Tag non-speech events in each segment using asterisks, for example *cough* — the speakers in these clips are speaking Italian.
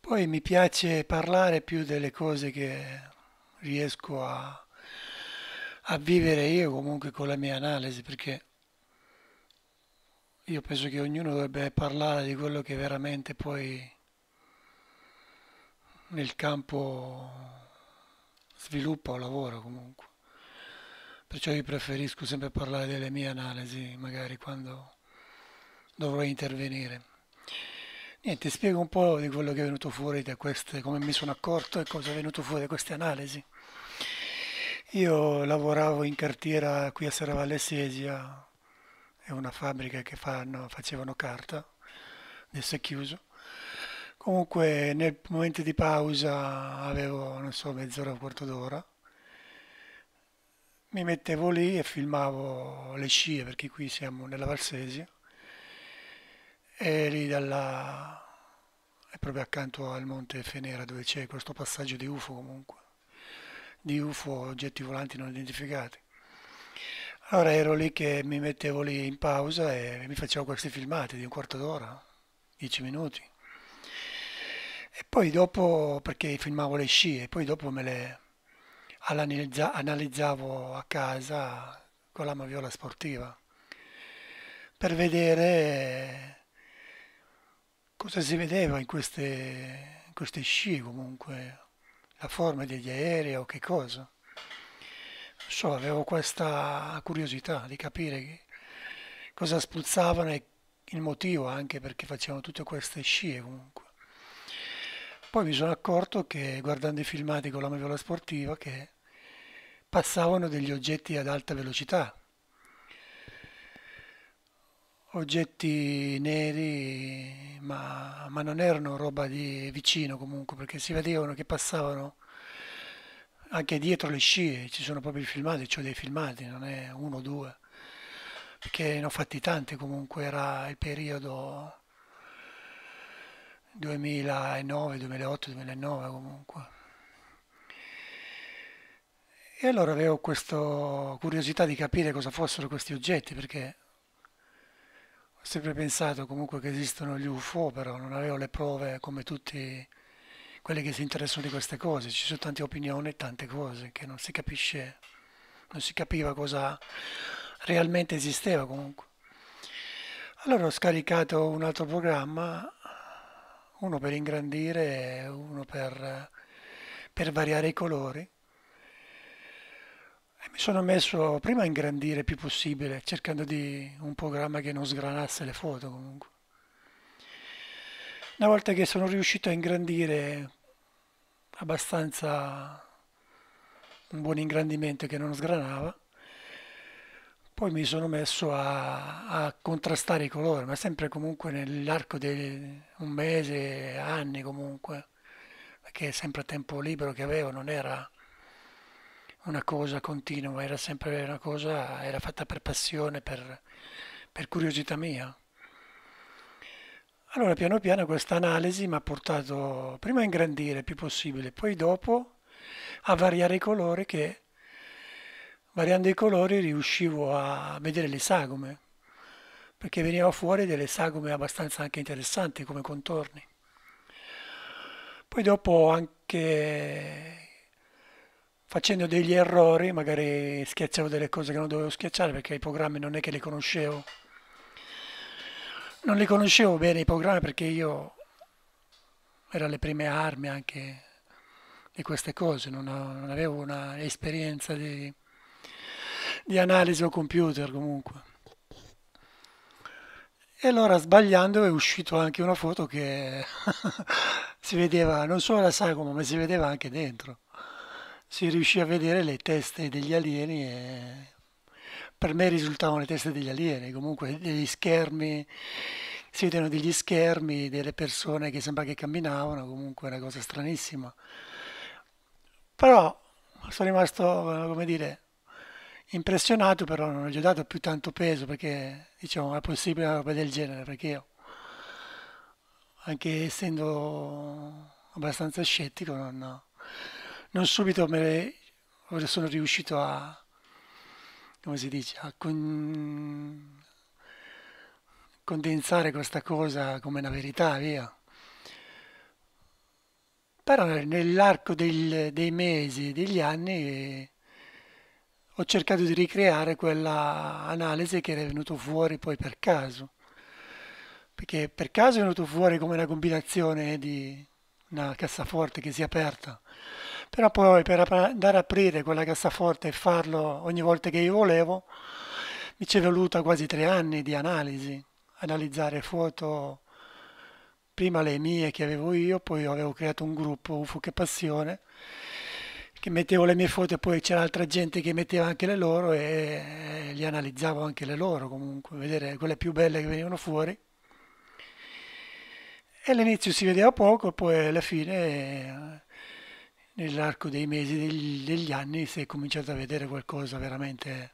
Poi mi piace parlare più delle cose che riesco a, a vivere io comunque con la mia analisi perché io penso che ognuno dovrebbe parlare di quello che veramente poi nel campo sviluppa o lavora comunque. Perciò io preferisco sempre parlare delle mie analisi, magari quando dovrò intervenire. Niente, spiego un po' di quello che è venuto fuori da queste, come mi sono accorto e cosa è venuto fuori da queste analisi. Io lavoravo in cartiera qui a Serravalle Sesia, è una fabbrica che fanno, facevano carta, adesso è chiuso. Comunque nel momento di pausa avevo, non so, mezz'ora o quarto d'ora, mi mettevo lì e filmavo le scie, perché qui siamo nella Valsesia è lì dalla... è proprio accanto al monte Fenera dove c'è questo passaggio di UFO comunque, di UFO oggetti volanti non identificati. Allora ero lì che mi mettevo lì in pausa e mi facevo questi filmati di un quarto d'ora, dieci minuti. E poi dopo, perché filmavo le scie, poi dopo me le analizzavo a casa con la maviola sportiva per vedere cosa si vedeva in queste, in queste sci comunque, la forma degli aerei o che cosa. Non so, avevo questa curiosità di capire cosa spruzzavano e il motivo anche perché facevano tutte queste scie comunque. Poi mi sono accorto che guardando i filmati con la maviola sportiva che passavano degli oggetti ad alta velocità, oggetti neri, ma, ma, non erano roba di vicino comunque, perché si vedevano che passavano anche dietro le scie, ci sono proprio i filmati, cioè dei filmati, non è uno o due, perché ne ho fatti tanti comunque, era il periodo 2009, 2008, 2009 comunque. E allora avevo questa curiosità di capire cosa fossero questi oggetti, perché sempre pensato comunque che esistono gli UFO, però non avevo le prove come tutti quelli che si interessano di queste cose. Ci sono tante opinioni e tante cose che non si capisce, non si capiva cosa realmente esisteva comunque. Allora ho scaricato un altro programma, uno per ingrandire e uno per, per variare i colori. Eh, mi sono messo prima a ingrandire il più possibile, cercando di un programma che non sgranasse le foto comunque. Una volta che sono riuscito a ingrandire abbastanza un buon ingrandimento che non sgranava, poi mi sono messo a, a contrastare i colori, ma sempre comunque nell'arco di un mese, anni comunque, perché sempre a tempo libero che avevo non era una cosa continua, era sempre una cosa, era fatta per passione, per, per curiosità mia. Allora piano piano questa analisi mi ha portato prima a ingrandire il più possibile, poi dopo a variare i colori che variando i colori riuscivo a vedere le sagome, perché venivano fuori delle sagome abbastanza anche interessanti come contorni. Poi dopo anche facendo degli errori, magari schiacciavo delle cose che non dovevo schiacciare perché i programmi non è che li conoscevo. Non li conoscevo bene i programmi perché io ero alle prime armi anche di queste cose, non, non avevo un'esperienza di, di analisi o computer comunque. E allora sbagliando è uscito anche una foto che *laughs* si vedeva non solo la sagoma ma si vedeva anche dentro si riuscì a vedere le teste degli alieni e per me risultavano le teste degli alieni, comunque degli schermi, si vedono degli schermi delle persone che sembra che camminavano, comunque una cosa stranissima. Però sono rimasto, come dire, impressionato, però non gli ho dato più tanto peso perché diciamo è possibile una roba del genere, perché io, anche essendo abbastanza scettico, non non subito me le, sono riuscito a, come si dice, a con, condensare questa cosa come una verità, via. Però nell'arco dei mesi, degli anni, ho cercato di ricreare quella analisi che era venuto fuori poi per caso. Perché per caso è venuto fuori come una combinazione di una cassaforte che si è aperta però poi per andare a aprire quella cassaforte e farlo ogni volta che io volevo mi ci è voluta quasi tre anni di analisi analizzare foto prima le mie che avevo io poi avevo creato un gruppo UFO che passione che mettevo le mie foto e poi c'era altra gente che metteva anche le loro e li analizzavo anche le loro comunque vedere quelle più belle che venivano fuori e all'inizio si vedeva poco poi alla fine nell'arco dei mesi degli, degli anni si è cominciato a vedere qualcosa veramente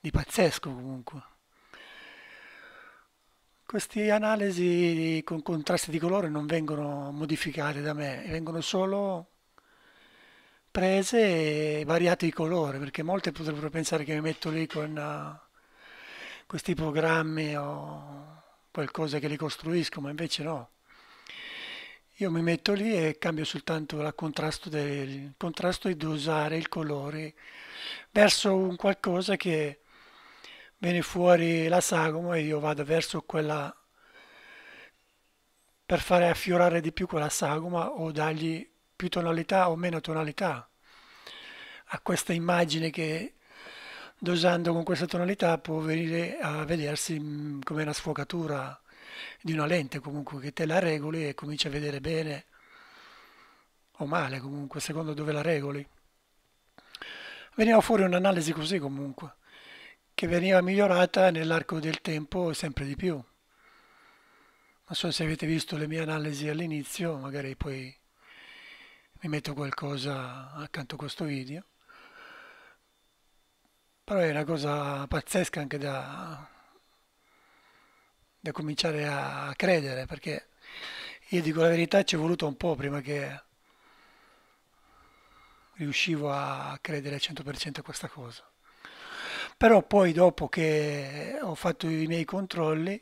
di pazzesco comunque queste analisi con contrasti di colore non vengono modificate da me vengono solo prese e variate di colore perché molte potrebbero pensare che mi metto lì con eh, questi programmi o qualcosa che ricostruisco, ma invece no. Io mi metto lì e cambio soltanto il contrasto, del, contrasto di usare il colore verso un qualcosa che viene fuori la sagoma e io vado verso quella per fare affiorare di più quella sagoma o dargli più tonalità o meno tonalità a questa immagine che dosando con questa tonalità può venire a vedersi come una sfocatura di una lente comunque che te la regoli e cominci a vedere bene o male comunque secondo dove la regoli veniva fuori un'analisi così comunque che veniva migliorata nell'arco del tempo sempre di più non so se avete visto le mie analisi all'inizio magari poi mi metto qualcosa accanto a questo video però è una cosa pazzesca anche da, da cominciare a credere perché io dico la verità ci è voluto un po' prima che riuscivo a credere al 100% a questa cosa però poi dopo che ho fatto i miei controlli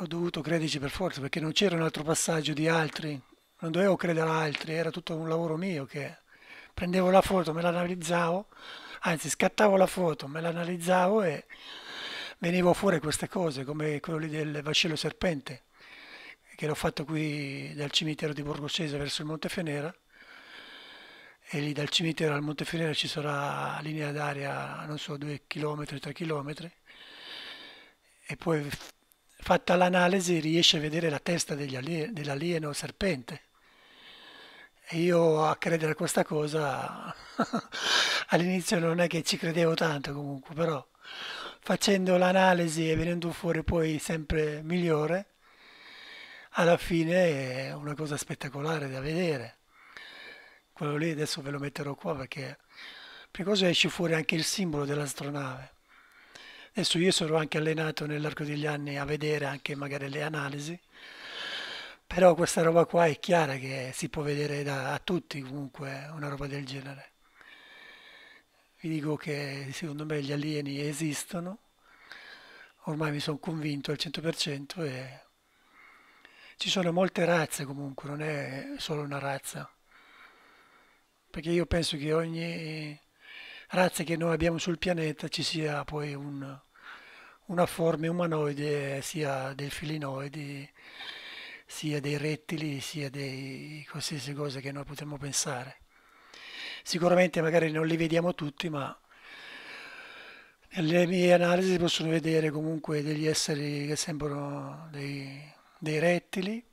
ho dovuto crederci per forza perché non c'era un altro passaggio di altri non dovevo credere a altri era tutto un lavoro mio che prendevo la foto, me l'analizzavo, anzi scattavo la foto, me l'analizzavo e venivo fuori queste cose, come quello lì del vascello serpente, che l'ho fatto qui dal cimitero di Borgocese verso il Monte Fenera, e lì dal cimitero al Monte Fenera ci sarà linea d'aria, non so, 2 km, 3 km, e poi fatta l'analisi riesce a vedere la testa dell'alieno serpente io a credere a questa cosa *laughs* all'inizio non è che ci credevo tanto comunque, però facendo l'analisi e venendo fuori poi sempre migliore, alla fine è una cosa spettacolare da vedere. Quello lì adesso ve lo metterò qua perché per cosa esce fuori anche il simbolo dell'astronave. Adesso io sono anche allenato nell'arco degli anni a vedere anche magari le analisi però questa roba qua è chiara che si può vedere da, a tutti comunque una roba del genere. Vi dico che secondo me gli alieni esistono, ormai mi sono convinto al 100% e ci sono molte razze comunque, non è solo una razza. Perché io penso che ogni razza che noi abbiamo sul pianeta ci sia poi un, una forma umanoide, sia delfilinoidi, sia dei rettili sia di qualsiasi cosa che noi potremmo pensare. Sicuramente magari non li vediamo tutti, ma nelle mie analisi si possono vedere comunque degli esseri che sembrano dei, dei rettili,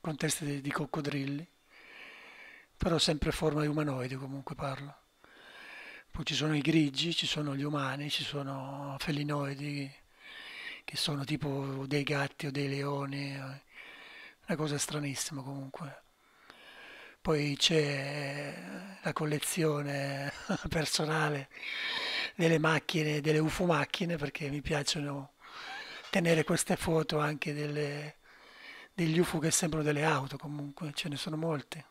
con teste di, di coccodrilli, però sempre forma di umanoide comunque parlo. Poi ci sono i grigi, ci sono gli umani, ci sono felinoidi che sono tipo dei gatti o dei leoni una cosa stranissima comunque. Poi c'è la collezione *laughs* personale delle macchine, delle UFO macchine, perché mi piacciono tenere queste foto anche delle, degli UFO che sembrano delle auto, comunque ce ne sono molte.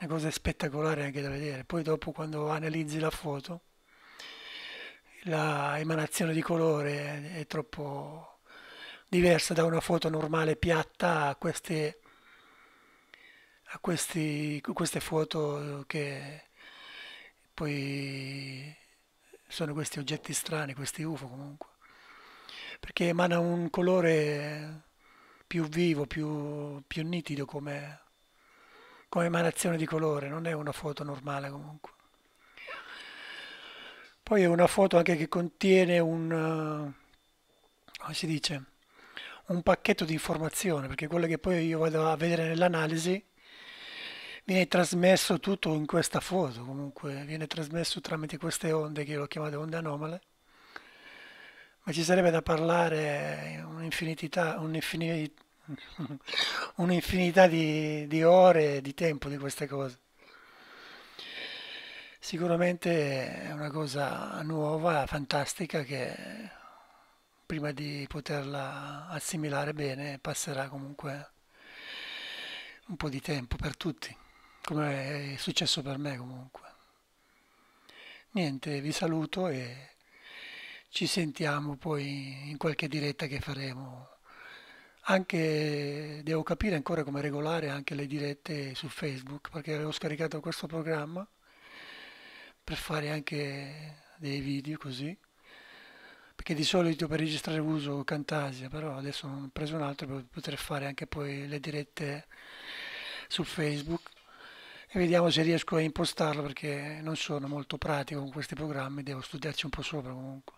Una cosa spettacolare anche da vedere. Poi dopo quando analizzi la foto, la emanazione di colore è troppo diversa da una foto normale piatta a queste, a questi, queste foto che poi sono questi oggetti strani, questi UFO comunque, perché emana un colore più vivo, più, più nitido come, come emanazione di colore, non è una foto normale comunque. Poi è una foto anche che contiene un, eh, come si dice, un pacchetto di informazioni, perché quello che poi io vado a vedere nell'analisi viene trasmesso tutto in questa foto, comunque viene trasmesso tramite queste onde che io ho chiamato onde anomale, ma ci sarebbe da parlare un'infinità, un'infinità, *laughs* un'infinità di, di ore di tempo di queste cose. Sicuramente è una cosa nuova, fantastica, che prima di poterla assimilare bene passerà comunque un po' di tempo per tutti, come è successo per me comunque. Niente, vi saluto e ci sentiamo poi in qualche diretta che faremo. Anche devo capire ancora come regolare anche le dirette su Facebook perché avevo scaricato questo programma per fare anche dei video così perché di solito per registrare uso Camtasia, però adesso ho preso un altro per poter fare anche poi le dirette su Facebook e vediamo se riesco a impostarlo perché non sono molto pratico con questi programmi, devo studiarci un po' sopra comunque.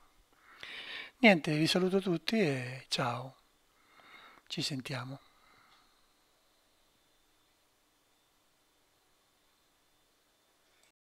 Niente, vi saluto tutti e ciao, ci sentiamo.